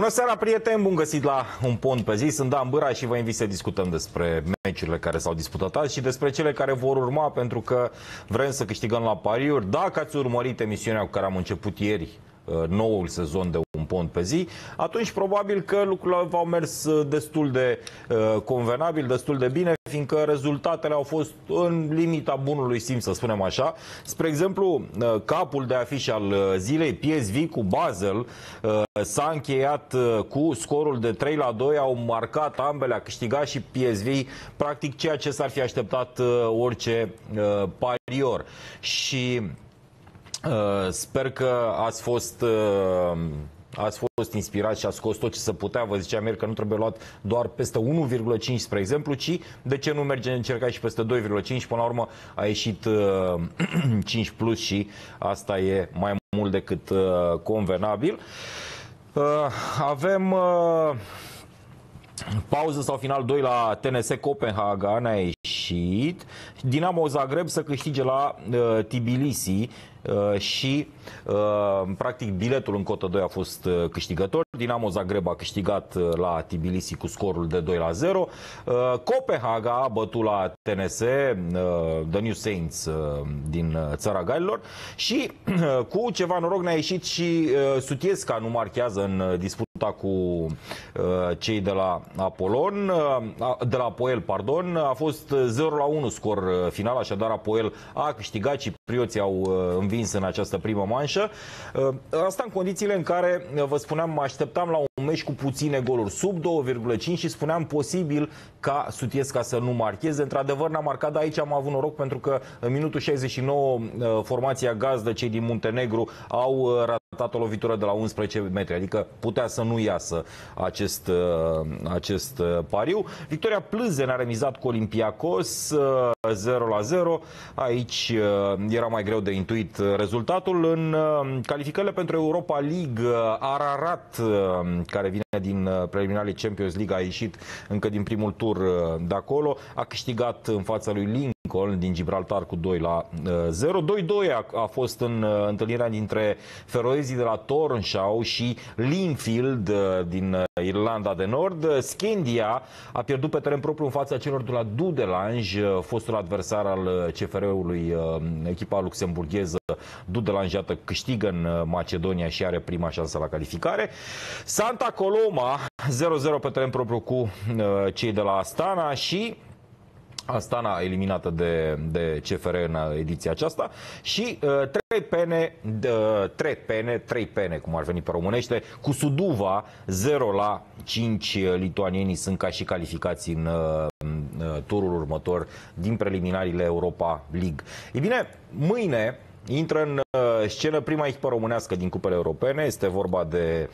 Bună seara, prieteni! Bun găsit la un pont pe zi. Sunt Dan Bâra și vă invit să discutăm despre meciurile care s-au disputat azi și despre cele care vor urma, pentru că vrem să câștigăm la pariuri. Dacă ați urmărit emisiunea cu care am început ieri, Uh, noul sezon de un pont pe zi, atunci probabil că lucrurile au mers uh, destul de uh, convenabil, destul de bine, fiindcă rezultatele au fost în limita bunului simț, să spunem așa. Spre exemplu, capul de afiș al zilei, PSV cu Basel, s-a încheiat cu scorul de 3 la 2, au marcat ambele, a câștigat și PSV, practic ceea ce s-ar fi așteptat orice parior. Și Uh, sper că ați fost uh, ați fost inspirat și ați scos tot ce se putea, vă zicea Mir că nu trebuie luat doar peste 1,5 spre exemplu, ci de ce nu merge încerca și peste 2,5, până la urmă a ieșit uh, 5 plus și asta e mai mult decât uh, convenabil. Uh, avem uh, pauză sau final 2 la TNS Copenhaga, ieșit sfârșit Dinamo Zagreb să câștige la uh, Tbilisi uh, și uh, practic biletul în cotă 2 a fost uh, câștigător. Dinamo Zagreb a câștigat uh, la Tbilisi cu scorul de 2 la 0. Uh, Copenhaga a bătut la TNS uh, The New Saints uh, din uh, țara Galilor și uh, cu ceva noroc ne-a ieșit și uh, Sutiesca nu marchează în uh, dispută lupta cu uh, cei de la Apolon, uh, de la Apoel, pardon, a fost 0 la 1 scor uh, final, așadar Apoel a câștigat și Prioții au uh, învins în această primă manșă. Uh, asta în condițiile în care, uh, vă spuneam, mă așteptam la un meci cu puține goluri, sub 2,5 și spuneam posibil ca Sutiesca să nu marcheze. Într-adevăr n-a marcat, dar aici am avut noroc pentru că în minutul 69 formația gazdă, cei din Muntenegru, au ratat o lovitură de la 11 metri, adică putea să nu iasă acest, acest pariu. Victoria Plâzen a remizat cu Olympiacos 0 la 0. Aici era mai greu de intuit uh, rezultatul. În uh, calificările pentru Europa League, uh, Ararat, care vine din preliminarii Champions League, a ieșit încă din primul tur de acolo, a câștigat în fața lui Link gol din Gibraltar cu 2 la 0. Uh, 2-2 a, a fost în uh, întâlnirea dintre feroezii de la Tornshaw și Linfield uh, din Irlanda de Nord. Scandia a pierdut pe teren propriu în fața celor de la Dudelange, fostul adversar al CFR-ului, echipa luxemburgheză. Dudelange, iată, câștigă în Macedonia și are prima șansă la calificare. Santa Coloma 0-0 pe teren propriu cu cei de la Astana și Astana eliminată de, de CFR în ediția aceasta și uh, trei pene, de uh, trei pene, trei pene, cum ar veni pe românește, cu Suduva 0 la 5 lituanienii sunt ca și calificați în uh, uh turul următor din preliminariile Europa League. E bine, mâine Intră în uh, scenă prima echipă românească din cupele europene, este vorba de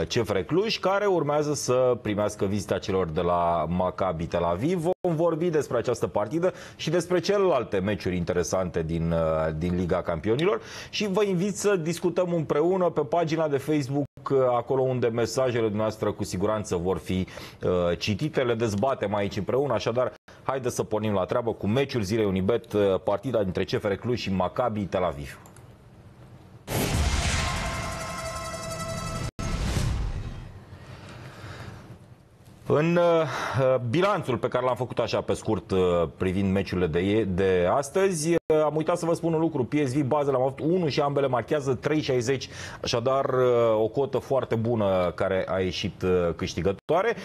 uh, CFR Cluj, care urmează să primească vizita celor de la Maccabi Tel Aviv. Vom vorbi despre această partidă și despre celelalte meciuri interesante din, uh, din Liga Campionilor și vă invit să discutăm împreună pe pagina de Facebook acolo unde mesajele noastre cu siguranță vor fi uh, citite. Le dezbatem aici împreună, așadar Haideți să pornim la treabă cu meciul zilei Unibet, uh, partida dintre CFR Cluj și Maccabi Tel Aviv. În uh, uh, bilanțul pe care l-am făcut așa pe scurt uh, privind meciurile de, de astăzi, uh, am uitat să vă spun un lucru. PSV Bazele am avut 1 și ambele marchează 3,60, așadar uh, o cotă foarte bună care a ieșit câștigătoare.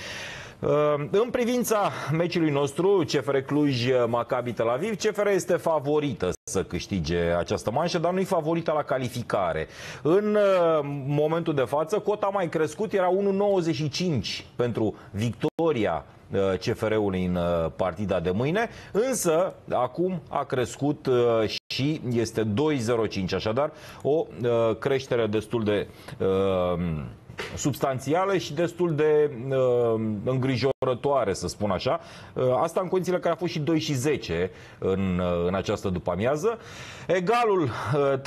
Ehm, în privința meciului nostru, CFR Cluj, Maccabi Tel Aviv, CFR este favorită să câștige această manșă, dar nu e favorită la calificare. În ehm, momentul de față, cota mai crescut era 1,95 pentru victoria ehm, CFR-ului în partida de mâine, însă acum a crescut și este 2,05, așadar o creștere destul de substanțială și destul de uh, îngrijorătoare, să spun așa. Uh, asta în condițiile care a fost și 2 și 10 în, uh, în această după-amiază. Egalul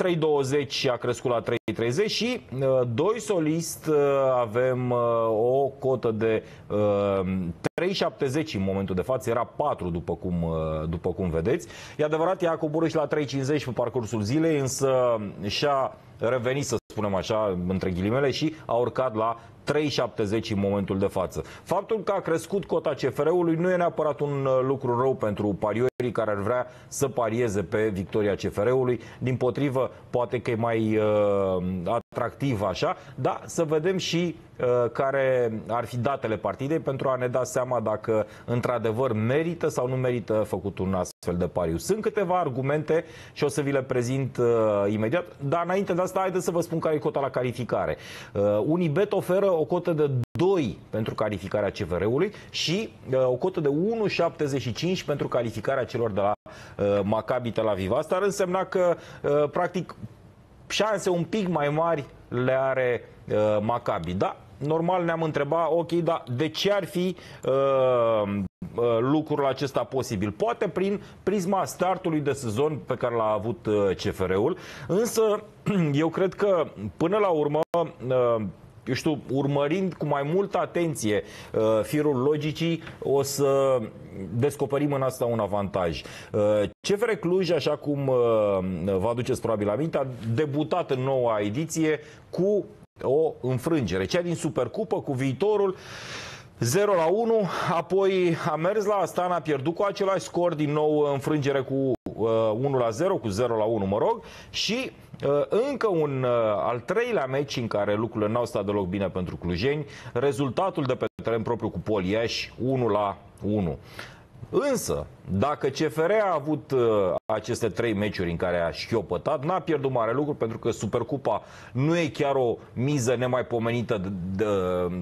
uh, 3,20 a crescut la 3,30 și uh, doi solist uh, avem uh, o cotă de uh, 3,70 în momentul de față, era 4 după cum, uh, după cum vedeți. E adevărat, ea coborât și la 3,50 pe parcursul zilei, însă și-a revenit să spunem așa, între ghilimele, și a urcat la 3,70 în momentul de față. Faptul că a crescut cota CFR-ului nu e neapărat un uh, lucru rău pentru pariorii care ar vrea să parieze pe victoria CFR-ului. Din potrivă, poate că e mai uh, atractiv așa, dar să vedem și uh, care ar fi datele partidei pentru a ne da seama dacă într-adevăr merită sau nu merită făcut un astfel de pariu. Sunt câteva argumente și o să vi le prezint uh, imediat, dar înainte de asta haideți să vă spun care e cota la calificare. Uh, Unibet oferă o cotă de 2 pentru calificarea cvr ului și uh, o cotă de 1,75 pentru calificarea celor de la uh, Maccabi Tel Aviv. Asta ar însemna că, uh, practic, șanse un pic mai mari le are Maccabi. Da, normal ne-am întrebat, ok, dar de ce ar fi uh, lucrul acesta posibil. Poate prin prisma startului de sezon pe care l-a avut CFR-ul, însă eu cred că până la urmă eu știu, urmărind cu mai multă atenție uh, firul logicii, o să descoperim în asta un avantaj. Uh, CFR Cluj, așa cum uh, vă aduceți probabil aminte, a debutat în noua ediție cu o înfrângere. Cea din Supercupă cu viitorul 0 la 1, apoi a mers la Astana, a pierdut cu același scor, din nou înfrângere cu uh, 1 la 0, cu 0 la 1, mă rog, și uh, încă un uh, al treilea meci în care lucrurile n-au stat deloc bine pentru clujeni, rezultatul de pe teren propriu cu Poliaș 1 la 1. Însă, dacă CFR a avut uh, aceste trei meciuri în care a șchiopătat, n-a pierdut mare lucru pentru că Supercupa nu e chiar o miză nemaipomenită de, de,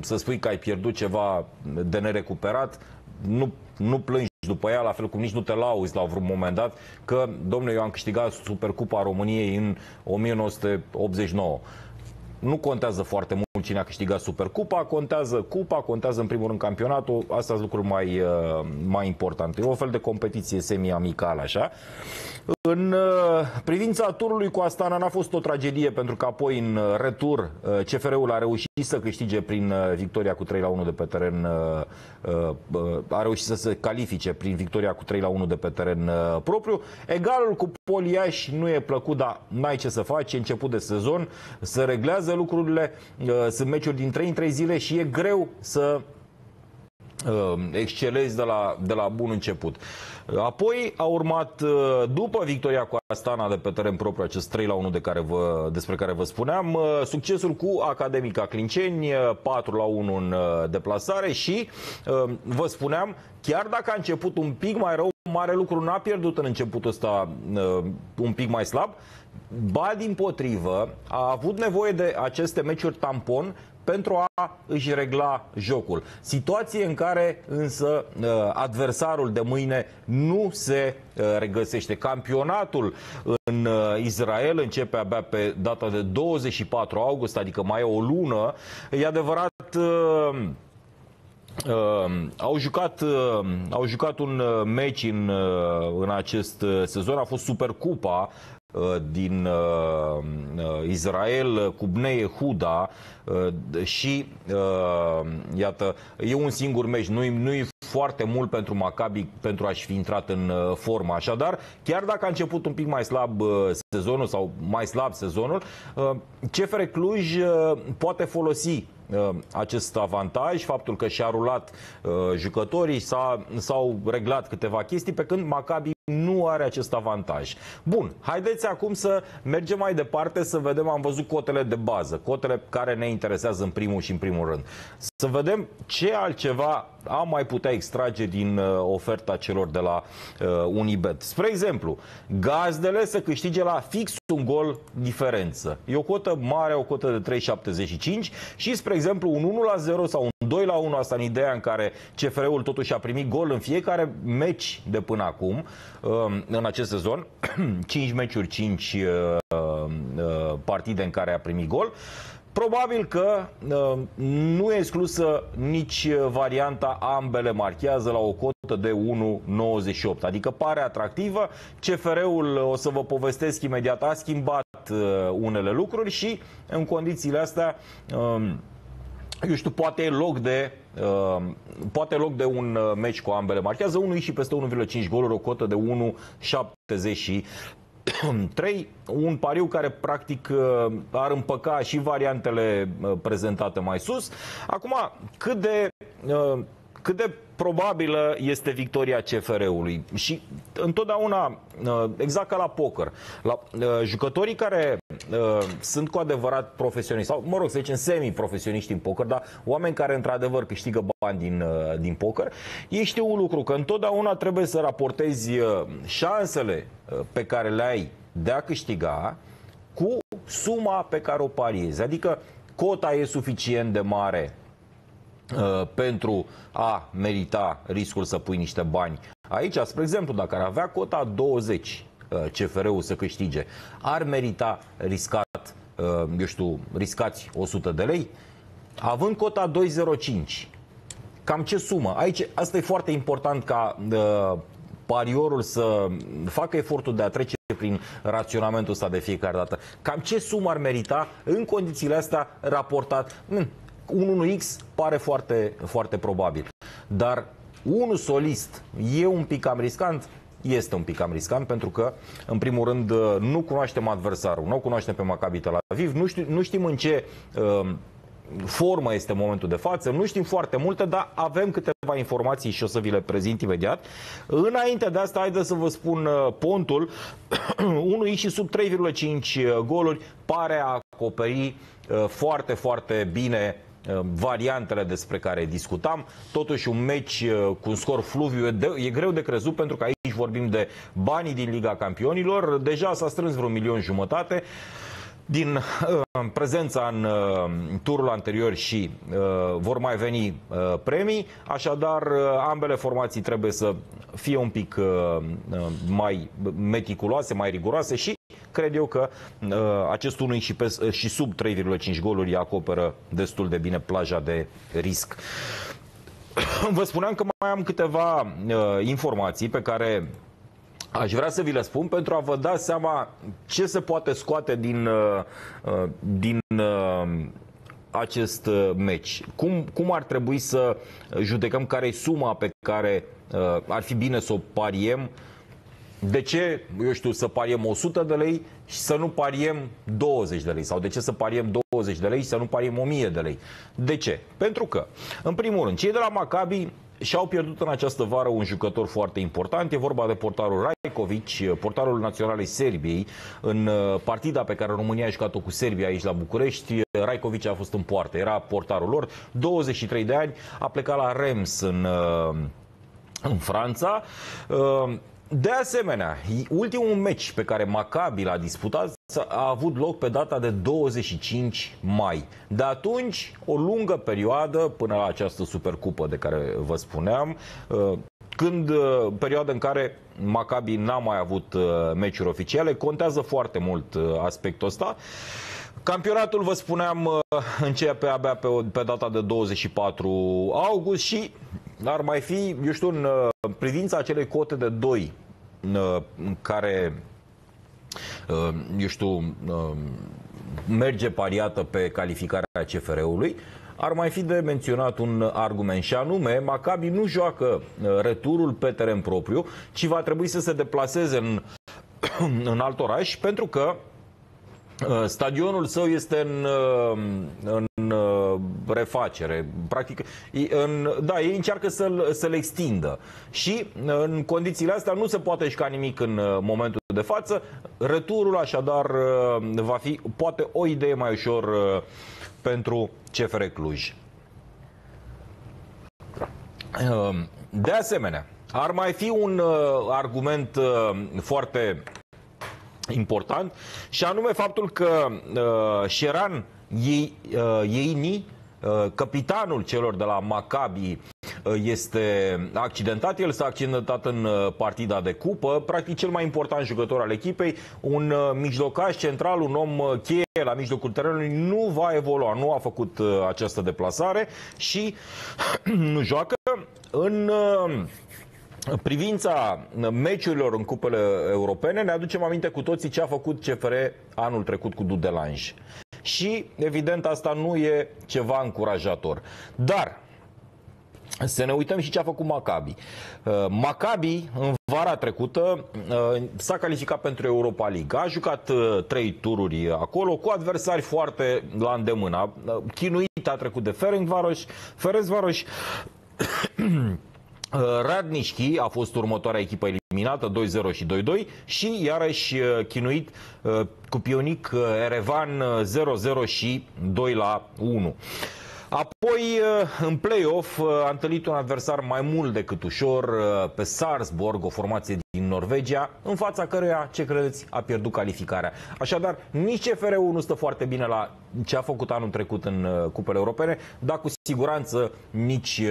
să spui că ai pierdut ceva de nerecuperat. Nu, nu plângi după ea, la fel cum nici nu te lauzi la vreun moment dat că, domnule, eu am câștigat Supercupa României în 1989. Nu contează foarte mult cine a câștigat Supercupa, contează cupa, contează în primul rând campionatul, asta sunt lucruri mai, uh, mai importante. E o fel de competiție semi-amicală, așa. În uh, privința turului cu Astana n-a fost o tragedie, pentru că apoi în uh, retur CFR-ul a reușit și să câștige prin uh, victoria cu 3 la 1 de pe teren uh, uh, a reușit să se califice prin victoria cu 3 la 1 de pe teren propriu. Egalul cu Poliaș nu e plăcut, dar n-ai ce să faci, e început de sezon, se reglează lucrurile, sunt meciuri din 3 în 3 zile și e greu să excelezi de la, de la bun început. Apoi a urmat, uh, după victoria cu Astana de pe teren propriu, acest 3 la 1 de care vă, despre care vă spuneam, uh, succesul cu Academica Clinceni, 4 uh, la 1 în deplasare și, vă spuneam, chiar dacă a început un pic mai rău, mare lucru n-a pierdut în începutul ăsta un pic mai slab, ba din potrivă, a avut nevoie de aceste meciuri tampon pentru a își regla jocul. Situație în care însă uh, adversarul de mâine nu se uh, regăsește. Campionatul în uh, Israel începe abia pe data de 24 august, adică mai e o lună. E adevărat Uh, au, jucat, uh, au jucat un uh, meci în, uh, în acest sezon, a fost Supercupa Uh, din uh, uh Israel uh, cu Huda uh, și uh, iată, e un singur meci, nu-i, nu foarte mult pentru Maccabi pentru a-și fi intrat în formă. Așadar, chiar dacă a început un pic mai slab sezonul sau mai slab sezonul, CFR Cluj poate folosi acest avantaj, faptul că și-a rulat jucătorii, s-au reglat câteva chestii, pe când Maccabi nu are acest avantaj. Bun, haideți acum să mergem mai departe să vedem, am văzut cotele de bază, cotele care ne interesează în primul și în primul rând. Să vedem ce altceva am mai putea extrage din uh, oferta celor de la uh, Unibet. Spre exemplu, gazdele să câștige la fix un gol diferență. E o cotă mare, o cotă de 3,75 și, spre exemplu, un 1 la 0 sau un 2 la 1, asta în ideea în care CFR-ul totuși a primit gol în fiecare meci de până acum. Ehm, în acest sezon. 5 meciuri, 5 ehm, ehm, partide în care a primit gol. Probabil că nu e exclusă nici eh, varianta ambele marchează la o cotă de 1,98, adică pare atractivă. CFR-ul, eh, o să vă povestesc imediat, a schimbat eh, unele lucruri și în condițiile astea eu știu, poate e loc de, uh, poate e loc de un uh, meci cu ambele. Marchează unul și peste 1,5 goluri, o cotă de 1,73. Un pariu care practic uh, ar împăca și variantele uh, prezentate mai sus. Acum, cât de uh, cât de probabilă este victoria CFR-ului. Și întotdeauna, uh, exact ca la poker, la uh, jucătorii care uh, sunt cu adevărat profesioniști, sau, mă rog, să zicem semi-profesioniști în poker, dar oameni care într-adevăr câștigă bani din, din poker, ei știu un lucru, că întotdeauna trebuie să raportezi șansele pe care le ai de a câștiga cu suma pe care o pariezi. Adică cota e suficient de mare Uh, pentru a merita riscul să pui niște bani. Aici, spre exemplu, dacă ar avea cota 20 uh, CFR-ul să câștige, ar merita riscat, uh, eu știu, riscați 100 de lei, având cota 205. Cam ce sumă? Aici, asta e foarte important ca pariorul să facă efortul de a trece prin raționamentul ăsta de fiecare dată. Cam ce sumă ar merita în condițiile astea raportat? un 1X pare foarte, foarte probabil. Dar unul solist e un pic cam riscant, este un pic cam riscant pentru că, în primul rând, nu cunoaștem adversarul, nu cunoaștem pe Maccabi Tel Aviv, nu, știu, nu știm în ce uh, formă este momentul de față, nu știm foarte multe, dar avem câteva informații și o să vi le prezint imediat. Înainte de asta, haideți să vă spun uh, pontul, 1 și sub 3,5 uh, goluri pare a acoperi uh, foarte, foarte bine Eh, variantele despre care discutam. Totuși un meci eh, cu un scor fluviu e, de, e greu de crezut pentru că aici vorbim de banii din Liga Campionilor. Deja s-a strâns vreo milion jumătate din uh, prezența în uh, turul anterior și uh, vor mai veni uh, premii, așadar uh, ambele formații trebuie să fie un pic uh, uh, mai meticuloase, mai riguroase și cred eu că uh, acest unui și, pe, uh, și sub 3,5 goluri acoperă destul de bine plaja de risc. Vă spuneam că mai am câteva uh, informații pe care Aș vrea să vi le spun pentru a vă da seama ce se poate scoate din, uh, uh, din uh, acest meci. Cum, cum ar trebui să judecăm care e suma pe care ar fi bine să o pariem de ce, eu știu, să pariem 100 de lei și să nu pariem 20 de lei? Sau de ce să pariem 20 de lei și să nu pariem 1000 de lei? De ce? Pentru că, în primul rând, cei de la Maccabi și-au pierdut în această vară un jucător foarte important. E vorba de portarul Rajkovic, portarul naționalei Serbiei. În uh, partida pe care România a jucat-o cu Serbia aici la București, uh, Rajkovic a fost în poartă. Era portarul lor, 23 de ani, a plecat la Rems în, uh, în Franța. De asemenea, ultimul meci pe care Maccabi l-a disputat a avut loc pe data de 25 mai. De atunci, o lungă perioadă până la această supercupă de care vă spuneam, uh, când uh, perioada în care Maccabi n-a mai avut uh, meciuri oficiale, contează foarte mult aspectul ăsta. Campionatul, vă spuneam, începe abia pe, pe data de 24 august și ar mai fi, eu știu, un în privința acelei cote de 2, uh, în care, uh, eu știu, uh, merge pariată pe calificarea CFR-ului, ar mai fi de menționat un argument și anume, Maccabi nu joacă returul pe teren propriu, ci va trebui să se deplaseze în, în alt oraș pentru că Uh, stadionul său este în, uh, în uh, refacere, practic, în, da, ei încearcă să-l, să extindă și în condițiile astea nu se poate șca nimic în momentul de față, returul așadar va fi poate o idee mai ușor pentru CFR Cluj. De asemenea, ar mai fi un argument foarte important și anume faptul că uh, Șeran Ieini, uh, uh, capitanul celor de la Maccabi, uh, este accidentat. El s-a accidentat în uh, partida de cupă, practic cel mai important jucător al echipei, un mijlocaș central, un om cheie la mijlocul terenului, nu va evolua, nu a făcut această deplasare și nu joacă în în privința meciurilor în cupele europene, ne aducem aminte cu toții ce a făcut CFR anul trecut cu Dudelanj. Și, evident, asta nu e ceva încurajator. Dar, să ne uităm și ce a făcut Maccabi. Uh, Maccabi, în vara trecută, uh, s-a calificat pentru Europa League. A jucat uh, trei tururi acolo cu adversari foarte la îndemână. Chinuit a trecut de Ferencvaros, Ferencvaros Uh, Radnișchi a fost următoarea echipă eliminată 2-0 și 2-2 și iarăși uh, chinuit uh, cu pionic Erevan 0-0 și 2-1. Apoi, în play-off, a întâlnit un adversar mai mult decât ușor pe Sarsborg, o formație din Norvegia, în fața căreia, ce credeți, a pierdut calificarea. Așadar, nici cfr nu stă foarte bine la ce a făcut anul trecut în cupele europene, dar cu siguranță nici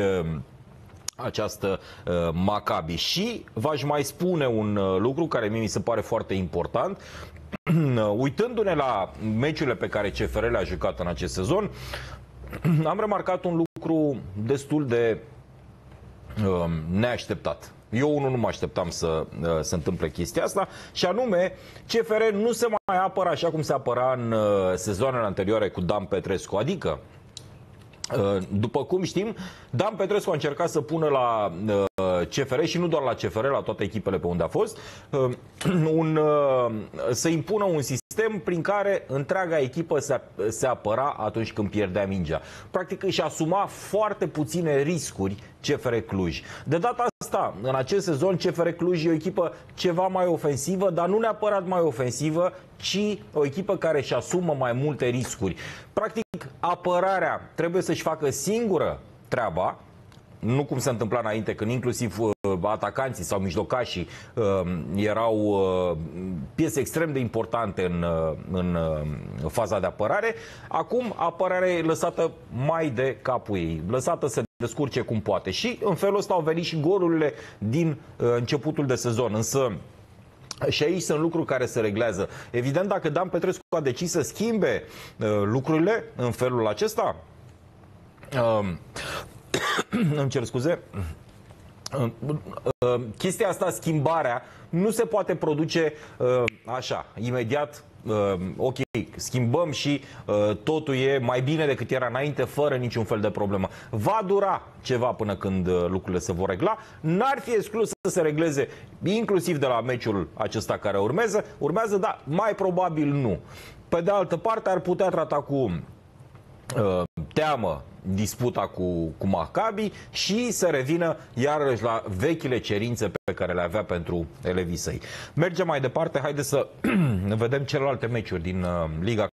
această uh, Maccabi. Și v-aș mai spune un uh, lucru care mie mi se pare foarte important. Uh, uitându-ne la meciurile pe care CFR le-a jucat în acest sezon, am remarcat un lucru destul de uh, neașteptat. Eu unul nu mă așteptam să uh, se întâmple chestia asta și anume CFR nu se mai apără așa cum se apăra în uh, sezoanele anterioare cu Dan Petrescu. Adică Uh, după cum știm, Dan Petrescu a încercat să pună la uh, CFR și nu doar la CFR, la toate echipele pe unde a fost, uh, un, să impună un sistem prin care întreaga echipă se, se apăra atunci când pierdea mingea. Practic își asuma foarte puține riscuri CFR Cluj. De data asta, în acest sezon, CFR Cluj e o echipă ceva mai ofensivă, dar nu neapărat mai ofensivă, ci o echipă care își asumă mai multe riscuri. Practic, apărarea trebuie să-și facă singură treaba, nu cum se întâmpla înainte, când inclusiv uh, atacanții sau mijlocașii uh, erau uh, piese extrem de importante în, uh, în uh, faza de apărare. Acum apărarea e lăsată mai de capul ei, lăsată să descurce cum poate. Și în felul ăsta au venit și golurile din uh, începutul de sezon. Însă și aici sunt lucruri care se reglează. Evident, dacă Dan Petrescu a decis să schimbe uh, lucrurile în felul acesta, uh, îmi cer scuze, uh, uh, uh, chestia asta, schimbarea, nu se poate produce uh, așa, imediat Uh, ok, schimbăm și uh, totul e mai bine decât era înainte, fără niciun fel de problemă. Va dura ceva până când uh, lucrurile se vor regla. N-ar fi exclus să se regleze inclusiv de la meciul acesta care urmează, urmează, dar mai probabil nu. Pe de altă parte, ar putea trata cu uh, teamă disputa cu, cu Maccabi și să revină iarăși la vechile cerințe pe care le avea pentru elevii săi. Mergem mai departe, haideți să vedem celelalte meciuri din uh, Liga